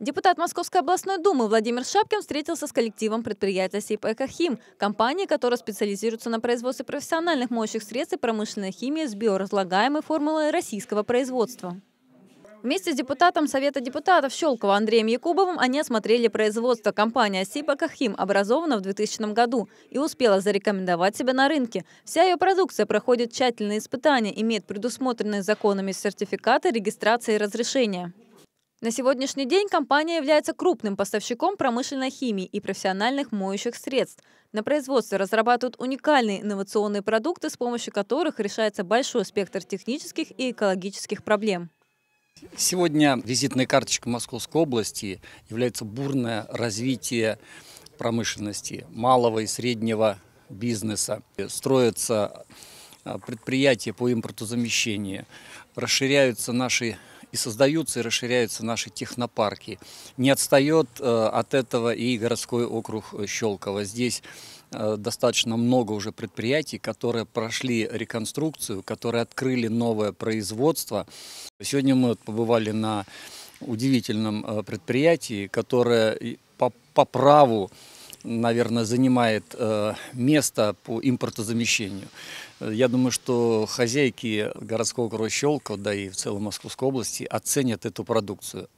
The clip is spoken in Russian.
Депутат Московской областной думы Владимир Шапкин встретился с коллективом предприятия СИП «Экохим», компании, которая специализируется на производстве профессиональных моющих средств и промышленной химии с биоразлагаемой формулой российского производства. Вместе с депутатом Совета депутатов Щелкова Андреем Якубовым они осмотрели производство. компании «Сиба Кахим» образована в 2000 году и успела зарекомендовать себя на рынке. Вся ее продукция проходит тщательные испытания, имеет предусмотренные законами сертификаты регистрации и разрешения. На сегодняшний день компания является крупным поставщиком промышленной химии и профессиональных моющих средств. На производстве разрабатывают уникальные инновационные продукты, с помощью которых решается большой спектр технических и экологических проблем. Сегодня визитной карточкой Московской области является бурное развитие промышленности, малого и среднего бизнеса. Строятся а, предприятия по импортозамещению, расширяются наши и создаются и расширяются наши технопарки. Не отстает э, от этого и городской округ э, Щелково. Здесь э, достаточно много уже предприятий, которые прошли реконструкцию, которые открыли новое производство. Сегодня мы побывали на удивительном предприятии, которое по, по праву наверное, занимает э, место по импортозамещению. Я думаю, что хозяйки городского округа Щелкова, да и в целом Московской области оценят эту продукцию.